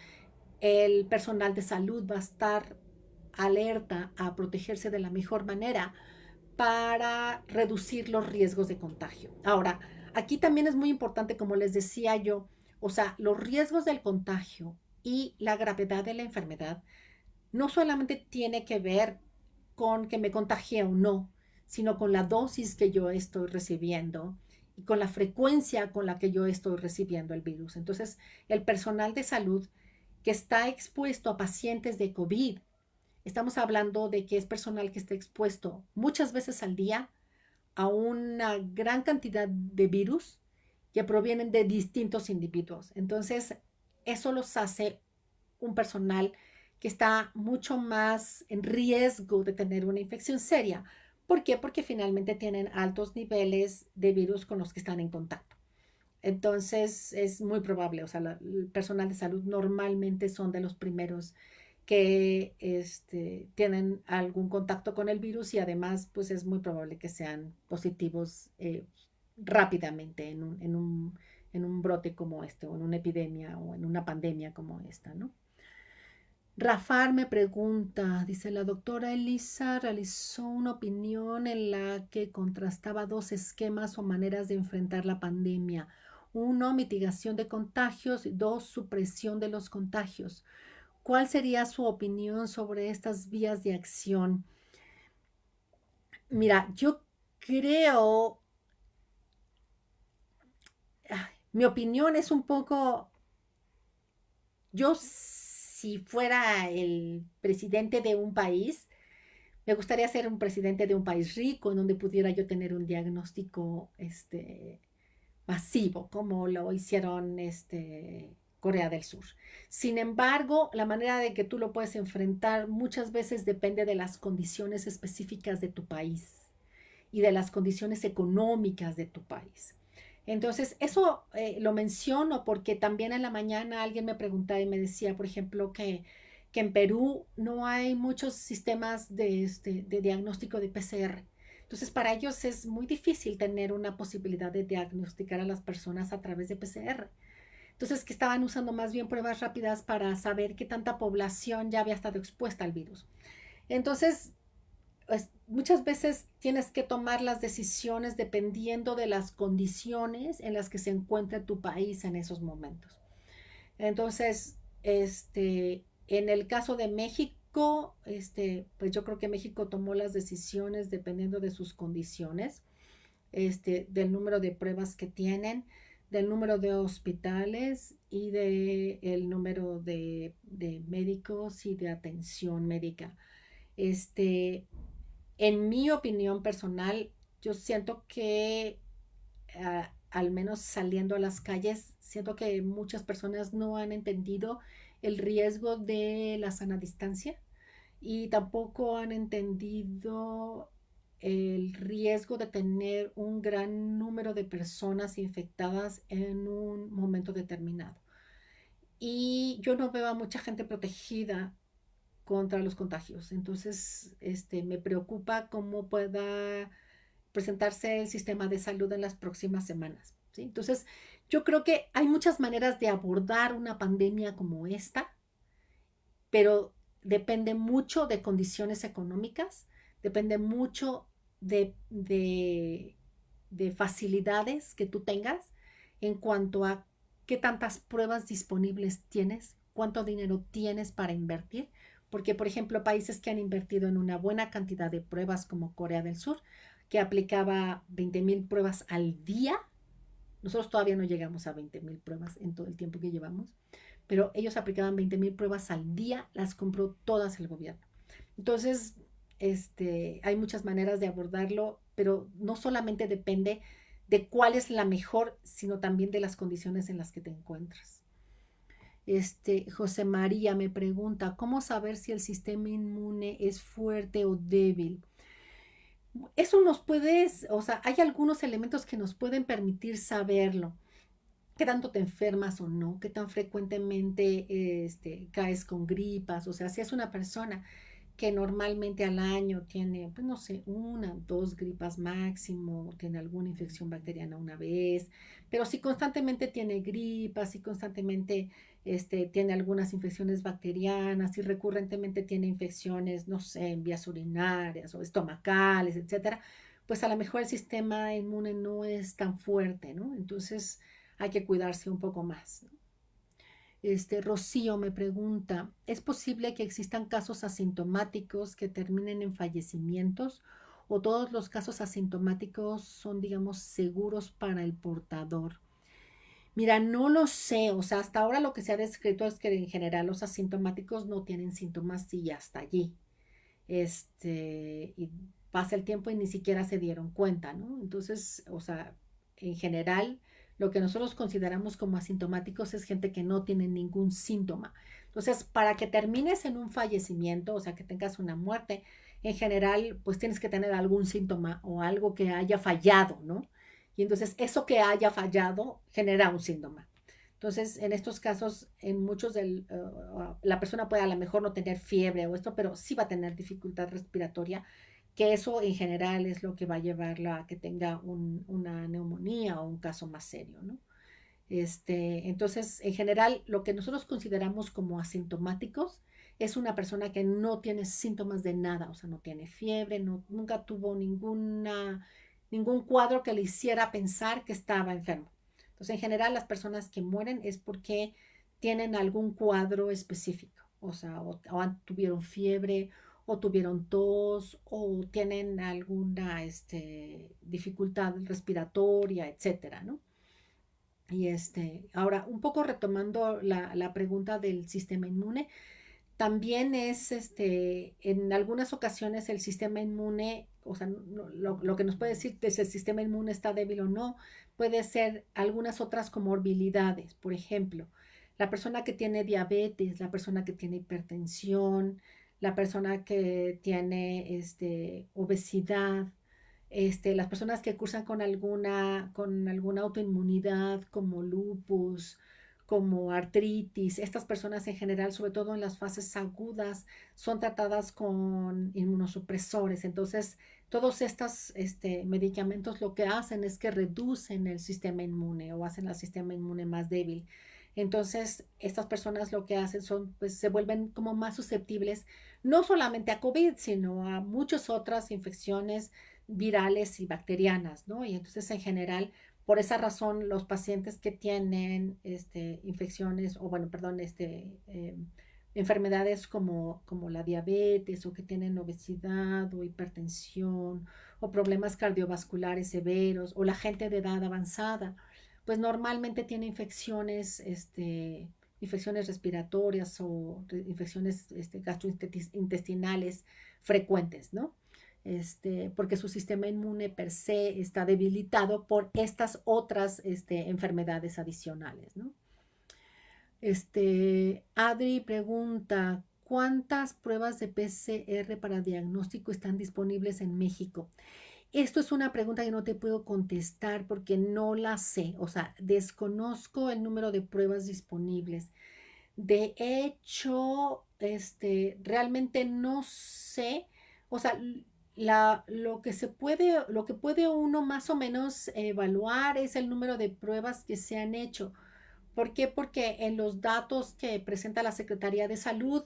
el personal de salud va a estar alerta a protegerse de la mejor manera para reducir los riesgos de contagio. Ahora, Aquí también es muy importante, como les decía yo, o sea, los riesgos del contagio y la gravedad de la enfermedad no solamente tiene que ver con que me contagie o no, sino con la dosis que yo estoy recibiendo y con la frecuencia con la que yo estoy recibiendo el virus. Entonces, el personal de salud que está expuesto a pacientes de COVID, estamos hablando de que es personal que está expuesto muchas veces al día, a una gran cantidad de virus que provienen de distintos individuos. Entonces, eso los hace un personal que está mucho más en riesgo de tener una infección seria. ¿Por qué? Porque finalmente tienen altos niveles de virus con los que están en contacto. Entonces, es muy probable, o sea, el personal de salud normalmente son de los primeros que este, tienen algún contacto con el virus y además pues es muy probable que sean positivos eh, rápidamente en un, brote como este o en una epidemia o en una pandemia como esta, ¿no? Rafar me pregunta, dice, la doctora Elisa realizó una opinión en la que contrastaba dos esquemas o maneras de enfrentar la pandemia. Uno, mitigación de contagios y dos, supresión de los contagios. ¿Cuál sería su opinión sobre estas vías de acción? Mira, yo creo, mi opinión es un poco, yo si fuera el presidente de un país, me gustaría ser un presidente de un país rico en donde pudiera yo tener un diagnóstico este, masivo, como lo hicieron este, Corea del Sur. Sin embargo, la manera de que tú lo puedes enfrentar muchas veces depende de las condiciones específicas de tu país y de las condiciones económicas de tu país. Entonces, eso eh, lo menciono porque también en la mañana alguien me preguntaba y me decía, por ejemplo, que, en Perú no hay muchos sistemas de, este, de diagnóstico de PCR. Entonces, para ellos es muy difícil tener una posibilidad de diagnosticar a las personas a través de PCR. Entonces, que estaban usando más bien pruebas rápidas para saber qué tanta población ya había estado expuesta al virus. Entonces, muchas veces tienes que tomar las decisiones dependiendo de las condiciones en las que se encuentra tu país en esos momentos. Entonces, este, en el caso de México, este, pues yo creo que México tomó las decisiones dependiendo de sus condiciones, este, del número de pruebas que tienen del número de hospitales y del el número de, médicos y de atención médica. Este, en mi opinión personal, yo siento que ah, al menos saliendo a las calles, siento que muchas personas no han entendido el riesgo de la sana distancia y tampoco han entendido el riesgo de tener un gran número de personas infectadas en un momento determinado. Y yo no veo a mucha gente protegida contra los contagios. Entonces, este, me preocupa cómo pueda presentarse el sistema de salud en las próximas semanas. Entonces, yo creo que hay muchas maneras de abordar una pandemia como esta, pero depende mucho de condiciones económicas, depende mucho de, facilidades que tú tengas en cuanto a qué tantas pruebas disponibles tienes, cuánto dinero tienes para invertir, porque por ejemplo países que han invertido en una buena cantidad de pruebas como Corea del Sur, que aplicaba mil pruebas al día, nosotros todavía no llegamos a mil pruebas en todo el tiempo que llevamos, pero ellos aplicaban mil pruebas al día, las compró todas el gobierno. Entonces, este, hay muchas maneras de abordarlo, pero no solamente depende de cuál es la mejor, sino también de las condiciones en las que te encuentras. Este, José María me pregunta, ¿cómo saber si el sistema inmune es fuerte o débil? Eso nos puede, o sea, hay algunos elementos que nos pueden permitir saberlo. ¿Qué tanto te enfermas o no? ¿Qué tan frecuentemente este, caes con gripas? O sea, si es una persona que normalmente al año tiene, pues no sé, una, dos gripas máximo, tiene alguna infección bacteriana una vez, pero si constantemente tiene gripas, si constantemente este, tiene algunas infecciones bacterianas, si recurrentemente tiene infecciones, no sé, en vías urinarias o estomacales, etcétera, pues a lo mejor el sistema inmune no es tan fuerte, ¿no? Entonces hay que cuidarse un poco más. Este, Rocío me pregunta, ¿es posible que existan casos asintomáticos que terminen en fallecimientos o todos los casos asintomáticos son, digamos, seguros para el portador? Mira, no lo sé, o sea, hasta ahora lo que se ha descrito es que en general los asintomáticos no tienen síntomas y hasta allí. Este, y pasa el tiempo y ni siquiera se dieron cuenta, ¿no? Entonces, o sea, en general lo que nosotros consideramos como asintomáticos es gente que no tiene ningún síntoma. Entonces, para que termines en un fallecimiento, o sea, que tengas una muerte, en general, pues tienes que tener algún síntoma o algo que haya fallado, ¿no? Y entonces eso que haya fallado genera un síntoma. Entonces, en estos casos, en muchos de eh, la persona puede a lo mejor no tener fiebre o esto, pero sí va a tener dificultad respiratoria que eso en general es lo que va a llevarla a que tenga una neumonía o un caso más serio, ¿no? Este, entonces, en general, lo que nosotros consideramos como asintomáticos es una persona que no tiene síntomas de nada, o sea, no tiene fiebre, no, nunca tuvo ninguna, ningún cuadro que le hiciera pensar que estaba enfermo. Entonces, en general, las personas que mueren es porque tienen algún cuadro específico, o sea, o tuvieron fiebre o tuvieron tos o tienen alguna este, dificultad respiratoria, etcétera, Y este, ahora, un poco retomando la, pregunta del sistema inmune, también es, este, en algunas ocasiones el sistema inmune, o sea, lo, que nos puede decir de si el sistema inmune está débil o no, puede ser algunas otras comorbilidades, por ejemplo, la persona que tiene diabetes, la persona que tiene hipertensión, la persona que tiene este, obesidad, este, las personas que cursan con alguna, con alguna autoinmunidad como lupus, como artritis, estas personas en general, sobre todo en las fases agudas, son tratadas con inmunosupresores. Entonces, todos estos este, medicamentos lo que hacen es que reducen el sistema inmune o hacen el sistema inmune más débil. Entonces, estas personas lo que hacen son, pues se vuelven como más susceptibles, no solamente a COVID, sino a muchas otras infecciones virales y bacterianas, ¿no? Y entonces, en general, por esa razón, los pacientes que tienen este, infecciones, o bueno, perdón, este, eh, enfermedades como, como la diabetes, o que tienen obesidad, o hipertensión, o problemas cardiovasculares severos, o la gente de edad avanzada, pues normalmente tiene infecciones, este, infecciones respiratorias o infecciones este, gastrointestinales frecuentes, ¿no? Este, porque su sistema inmune per se está debilitado por estas otras este, enfermedades adicionales, ¿no? Este, Adri pregunta, ¿cuántas pruebas de PCR para diagnóstico están disponibles en México? Esto es una pregunta que no te puedo contestar porque no la sé, o sea, desconozco el número de pruebas disponibles. De hecho, este, realmente no sé, o sea, la, lo que se puede, lo que puede uno más o menos evaluar es el número de pruebas que se han hecho. ¿Por qué? Porque en los datos que presenta la Secretaría de Salud,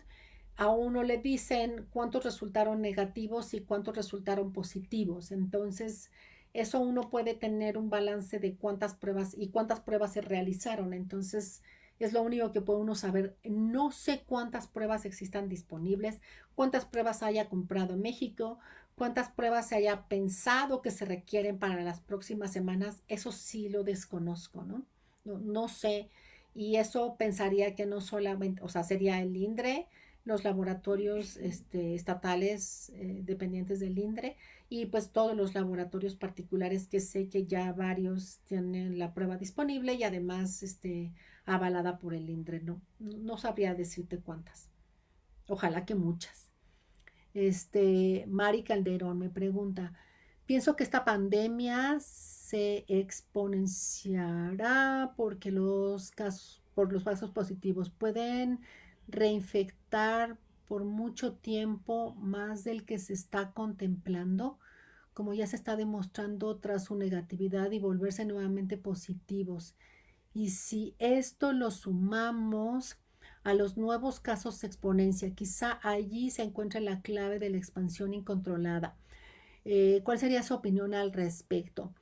a uno le dicen cuántos resultaron negativos y cuántos resultaron positivos. Entonces, eso uno puede tener un balance de cuántas pruebas y cuántas pruebas se realizaron. Entonces, es lo único que puede uno saber. No sé cuántas pruebas existan disponibles, cuántas pruebas haya comprado México, cuántas pruebas se haya pensado que se requieren para las próximas semanas. Eso sí lo desconozco, ¿no? No, no sé. Y eso pensaría que no solamente, o sea, sería el INDRE, los laboratorios este, estatales eh, dependientes del INDRE y pues todos los laboratorios particulares que sé que ya varios tienen la prueba disponible y además este, avalada por el INDRE. No, no sabría decirte cuántas. Ojalá que muchas. Este, Mari Calderón me pregunta, pienso que esta pandemia se exponenciará porque los casos, por los casos positivos pueden reinfectar por mucho tiempo más del que se está contemplando, como ya se está demostrando tras su negatividad y volverse nuevamente positivos. Y si esto lo sumamos a los nuevos casos de exponencia, quizá allí se encuentra la clave de la expansión incontrolada. Eh, ¿Cuál sería su opinión al respecto?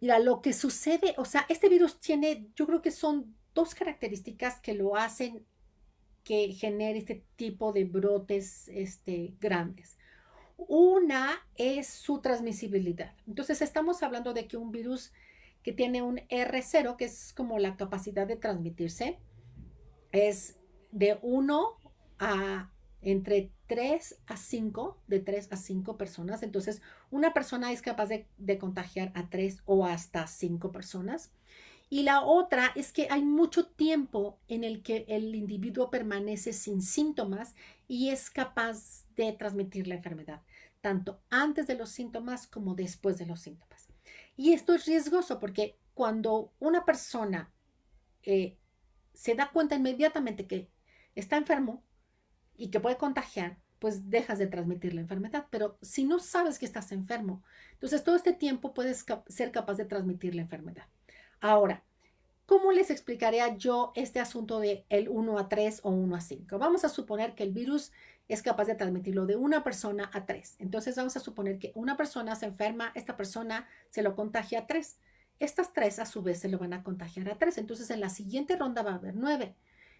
Mira, lo que sucede, o sea, este virus tiene, yo creo que son dos características que lo hacen que genere este tipo de brotes este, grandes. Una es su transmisibilidad. Entonces estamos hablando de que un virus que tiene un R0, que es como la capacidad de transmitirse, es de 1 a entre 3 a 5, de 3 a 5 personas. Entonces, una persona es capaz de, de contagiar a 3 o hasta 5 personas. Y la otra es que hay mucho tiempo en el que el individuo permanece sin síntomas y es capaz de transmitir la enfermedad, tanto antes de los síntomas como después de los síntomas. Y esto es riesgoso porque cuando una persona eh, se da cuenta inmediatamente que está enfermo y que puede contagiar, pues dejas de transmitir la enfermedad. Pero si no sabes que estás enfermo, entonces todo este tiempo puedes ser capaz de transmitir la enfermedad. Ahora, ¿cómo les explicaría yo este asunto de el 1 a 3 o 1 a 5? Vamos a suponer que el virus es capaz de transmitirlo de una persona a tres. Entonces vamos a suponer que una persona se enferma, esta persona se lo contagia a tres. Estas tres a su vez se lo van a contagiar a tres. Entonces en la siguiente ronda va a haber nueve.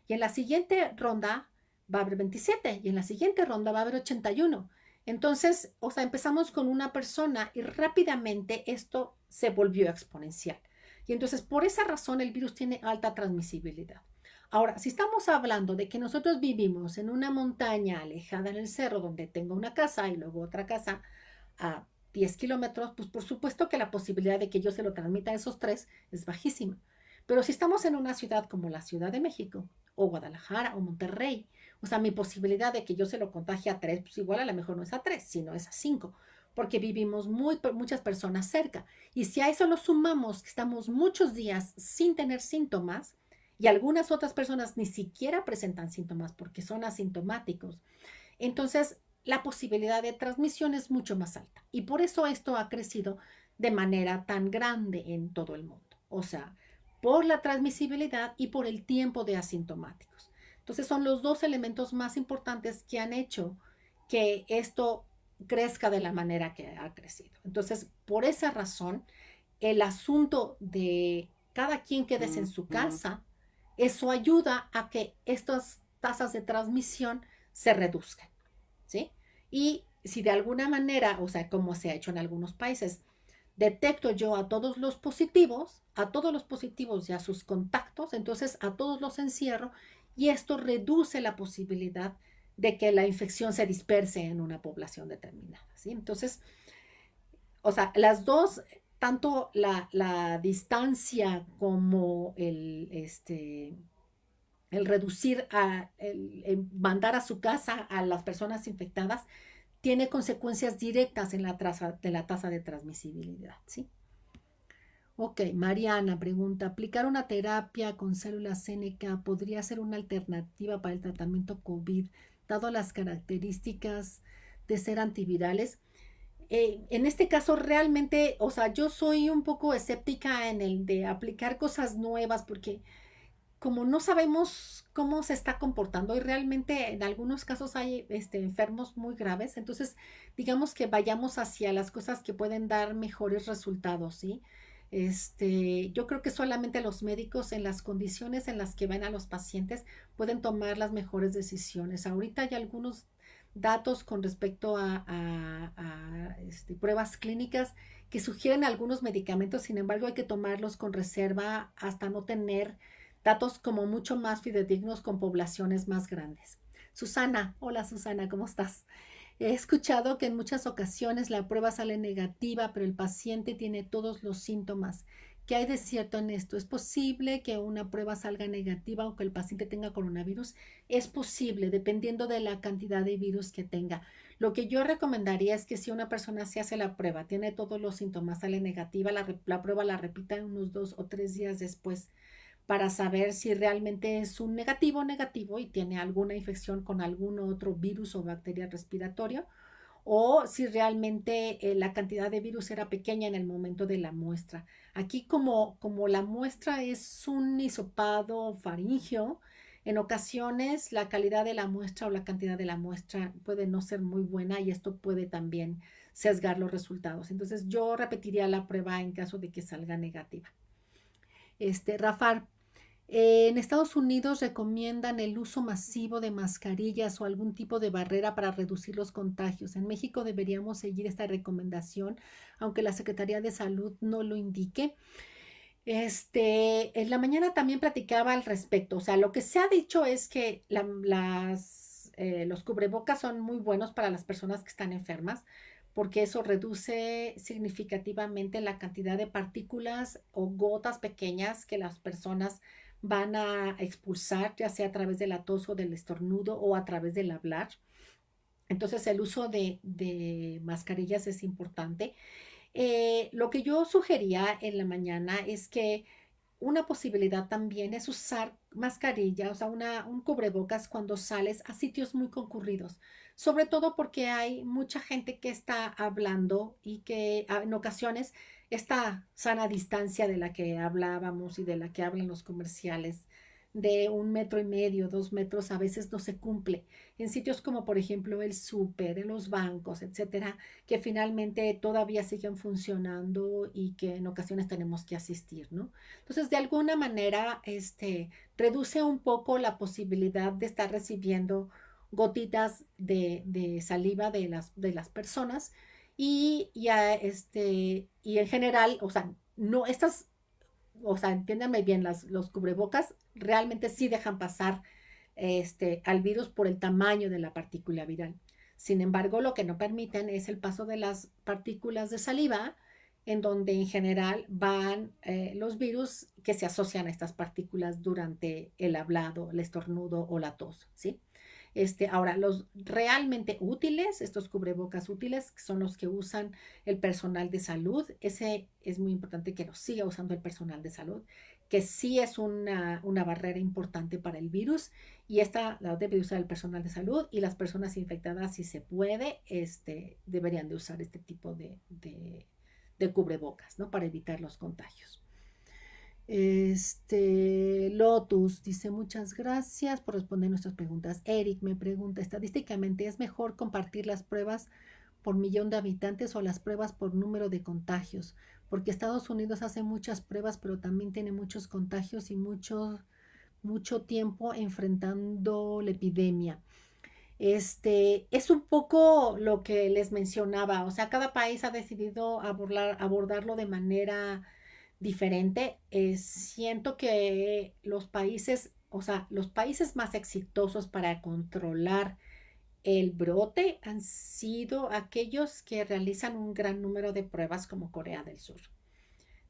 Y en la siguiente ronda va a haber 27. Y en la siguiente ronda va a haber 81. Entonces, o sea, empezamos con una persona y rápidamente esto se volvió exponencial. Y entonces, por esa razón, el virus tiene alta transmisibilidad. Ahora, si estamos hablando de que nosotros vivimos en una montaña alejada en el cerro donde tengo una casa y luego otra casa a 10 kilómetros, pues por supuesto que la posibilidad de que yo se lo transmita a esos tres es bajísima. Pero si estamos en una ciudad como la Ciudad de México o Guadalajara o Monterrey, o sea, mi posibilidad de que yo se lo contagie a tres, pues igual a lo mejor no es a tres, sino es a cinco porque vivimos muy, muchas personas cerca. Y si a eso lo sumamos que estamos muchos días sin tener síntomas y algunas otras personas ni siquiera presentan síntomas porque son asintomáticos, entonces la posibilidad de transmisión es mucho más alta. Y por eso esto ha crecido de manera tan grande en todo el mundo. O sea, por la transmisibilidad y por el tiempo de asintomáticos. Entonces son los dos elementos más importantes que han hecho que esto crezca de la manera que ha crecido. Entonces, por esa razón, el asunto de cada quien quedes en su casa, eso ayuda a que estas tasas de transmisión se reduzcan, ¿sí? Y si de alguna manera, o sea, como se ha hecho en algunos países, detecto yo a todos los positivos, a todos los positivos y a sus contactos, entonces a todos los encierro y esto reduce la posibilidad de que la infección se disperse en una población determinada. ¿sí? Entonces, o sea, las dos, tanto la, distancia como el, este, el reducir, a, el, mandar a su casa a las personas infectadas, tiene consecuencias directas en la, de la tasa de transmisibilidad. ¿sí? Ok, Mariana pregunta, ¿aplicar una terapia con células CNK podría ser una alternativa para el tratamiento COVID? dado las características de ser antivirales. Eh, en este caso realmente, o sea, yo soy un poco escéptica en el de aplicar cosas nuevas porque como no sabemos cómo se está comportando y realmente en algunos casos hay este, enfermos muy graves, entonces digamos que vayamos hacia las cosas que pueden dar mejores resultados, ¿sí? Este, yo creo que solamente los médicos en las condiciones en las que ven a los pacientes pueden tomar las mejores decisiones. Ahorita hay algunos datos con respecto a, este, pruebas clínicas que sugieren algunos medicamentos, sin embargo hay que tomarlos con reserva hasta no tener datos como mucho más fidedignos con poblaciones más grandes. Susana, hola Susana, ¿cómo estás? He escuchado que en muchas ocasiones la prueba sale negativa, pero el paciente tiene todos los síntomas. ¿Qué hay de cierto en esto? ¿Es posible que una prueba salga negativa o que el paciente tenga coronavirus? Es posible, dependiendo de la cantidad de virus que tenga. Lo que yo recomendaría es que si una persona se hace la prueba, tiene todos los síntomas, sale negativa, la, la prueba la repita unos dos o tres días después para saber si realmente es un negativo negativo y tiene alguna infección con algún otro virus o bacteria respiratoria o si realmente eh, la cantidad de virus era pequeña en el momento de la muestra. Aquí como, como la muestra es un hisopado faringio, en ocasiones la calidad de la muestra o la cantidad de la muestra puede no ser muy buena y esto puede también sesgar los resultados. Entonces yo repetiría la prueba en caso de que salga negativa. Este, Rafar, eh, en Estados Unidos recomiendan el uso masivo de mascarillas o algún tipo de barrera para reducir los contagios. En México deberíamos seguir esta recomendación, aunque la Secretaría de Salud no lo indique. Este, en la mañana también platicaba al respecto. O sea, lo que se ha dicho es que eh, los cubrebocas son muy buenos para las personas que están enfermas porque eso reduce significativamente la cantidad de partículas o gotas pequeñas que las personas van a expulsar, ya sea a través del o del estornudo o a través del hablar. Entonces el uso de, mascarillas es importante. Eh, lo que yo sugería en la mañana es que una posibilidad también es usar mascarilla, o sea, un cubrebocas cuando sales a sitios muy concurridos, sobre todo porque hay mucha gente que está hablando y que ah, en ocasiones esta sana distancia de la que hablábamos y de la que hablan los comerciales de un metro y medio, dos metros, a veces no se cumple. En sitios como por ejemplo el súper, los bancos, etcétera, que finalmente todavía siguen funcionando y que en ocasiones tenemos que asistir, ¿no? Entonces, de alguna manera, este, reduce un poco la posibilidad de estar recibiendo gotitas de, saliva de las personas, y ya este, y en general, o sea, no, estas, o sea, entiéndanme bien, las, los cubrebocas realmente sí dejan pasar este, al virus por el tamaño de la partícula viral. Sin embargo, lo que no permiten es el paso de las partículas de saliva, en donde en general van eh, los virus que se asocian a estas partículas durante el hablado, el estornudo o la tos, ¿sí? Este, ahora, los realmente útiles, estos cubrebocas útiles, son los que usan el personal de salud. Ese es muy importante que lo siga usando el personal de salud, que sí es una, barrera importante para el virus. Y esta la debe usar el personal de salud y las personas infectadas, si se puede, este, deberían de usar este tipo de, de cubrebocas, ¿no? Para evitar los contagios. Este, Lotus dice muchas gracias por responder nuestras preguntas. Eric me pregunta, estadísticamente es mejor compartir las pruebas por millón de habitantes o las pruebas por número de contagios, porque Estados Unidos hace muchas pruebas, pero también tiene muchos contagios y mucho, mucho tiempo enfrentando la epidemia. Este es un poco lo que les mencionaba, o sea, cada país ha decidido abordar, abordarlo de manera diferente. Eh, siento que los países, o sea, los países más exitosos para controlar el brote han sido aquellos que realizan un gran número de pruebas como Corea del Sur.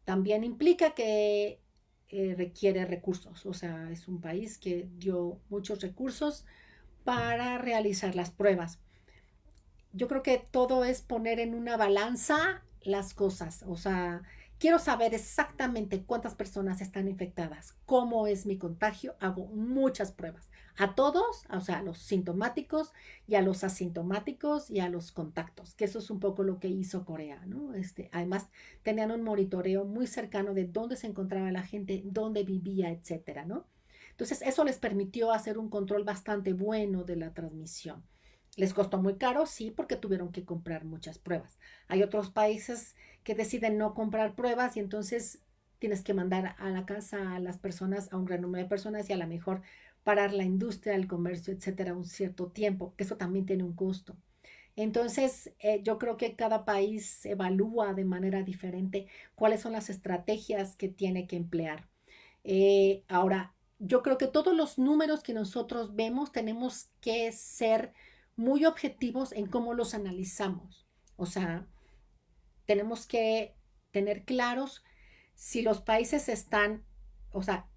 También implica que eh, requiere recursos, o sea, es un país que dio muchos recursos para realizar las pruebas. Yo creo que todo es poner en una balanza las cosas, o sea, Quiero saber exactamente cuántas personas están infectadas, cómo es mi contagio. Hago muchas pruebas. A todos, o sea, a los sintomáticos y a los asintomáticos y a los contactos, que eso es un poco lo que hizo Corea, ¿no? Este, además, tenían un monitoreo muy cercano de dónde se encontraba la gente, dónde vivía, etcétera, ¿no? Entonces, eso les permitió hacer un control bastante bueno de la transmisión. ¿Les costó muy caro? Sí, porque tuvieron que comprar muchas pruebas. Hay otros países que deciden no comprar pruebas y entonces tienes que mandar a la casa a las personas, a un gran número de personas y a lo mejor parar la industria, el comercio, etcétera, un cierto tiempo, que eso también tiene un costo. Entonces, eh, yo creo que cada país evalúa de manera diferente cuáles son las estrategias que tiene que emplear. Eh, ahora, yo creo que todos los números que nosotros vemos tenemos que ser muy objetivos en cómo los analizamos. O sea, tenemos que tener claros si los países están, o sea,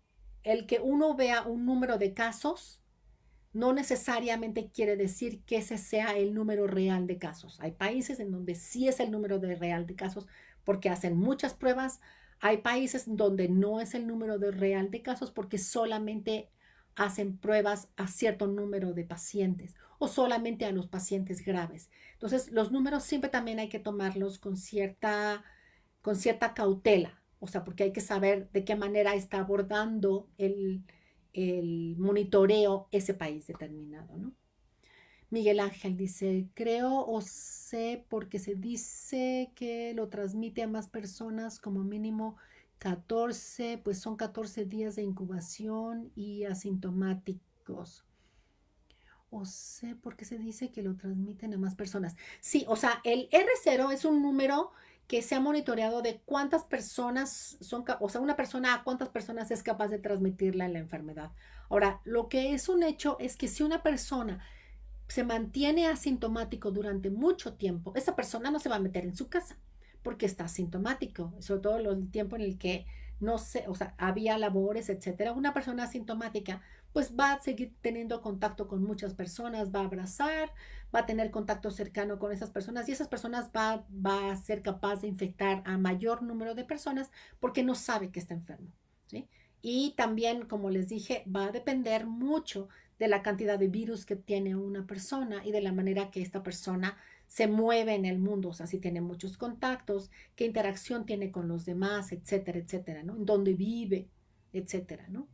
el que uno vea un número de casos no necesariamente quiere decir que ese sea el número real de casos. Hay países en donde sí es el número de real de casos porque hacen muchas pruebas. Hay países donde no es el número de real de casos porque solamente hacen pruebas a cierto número de pacientes o solamente a los pacientes graves. Entonces, los números siempre también hay que tomarlos con cierta, con cierta cautela, o sea, porque hay que saber de qué manera está abordando el, el monitoreo ese país determinado, ¿no? Miguel Ángel dice, creo o sé porque se dice que lo transmite a más personas como mínimo 14, pues son 14 días de incubación y asintomáticos. O sé por qué se dice que lo transmiten a más personas. Sí, o sea, el R0 es un número que se ha monitoreado de cuántas personas son, o sea, una persona a cuántas personas es capaz de transmitirla la enfermedad. Ahora, lo que es un hecho es que si una persona se mantiene asintomático durante mucho tiempo, esa persona no se va a meter en su casa porque está sintomático, sobre todo el tiempo en el que no se, o sea, había labores, etcétera. Una persona asintomática, pues va a seguir teniendo contacto con muchas personas, va a abrazar, va a tener contacto cercano con esas personas y esas personas va, a ser capaz de infectar a mayor número de personas porque no sabe que está enfermo, ¿sí? Y también, como les dije, va a depender mucho de la cantidad de virus que tiene una persona y de la manera que esta persona se mueve en el mundo, o sea, si tiene muchos contactos, qué interacción tiene con los demás, etcétera, etcétera, ¿no? En dónde vive, etcétera, ¿no?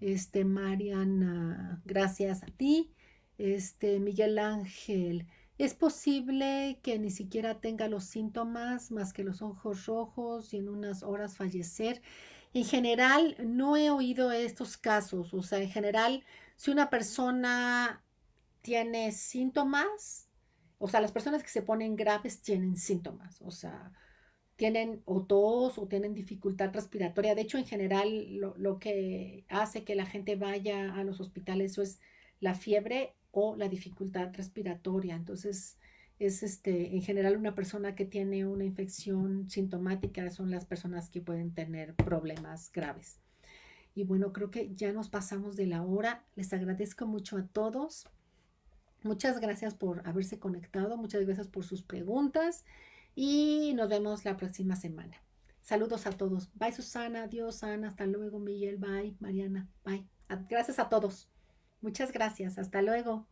Este, Mariana, gracias a ti. Este, Miguel Ángel, es posible que ni siquiera tenga los síntomas más que los ojos rojos y en unas horas fallecer. En general, no he oído estos casos. O sea, en general, si una persona tiene síntomas, o sea, las personas que se ponen graves tienen síntomas, o sea, tienen o tos o tienen dificultad respiratoria. De hecho, en general, lo, que hace que la gente vaya a los hospitales es la fiebre o la dificultad respiratoria. Entonces, es este, en general una persona que tiene una infección sintomática son las personas que pueden tener problemas graves. Y bueno, creo que ya nos pasamos de la hora. Les agradezco mucho a todos. Muchas gracias por haberse conectado, muchas gracias por sus preguntas y nos vemos la próxima semana. Saludos a todos. Bye Susana, adiós Ana, hasta luego Miguel, bye Mariana, bye. Gracias a todos. Muchas gracias, hasta luego.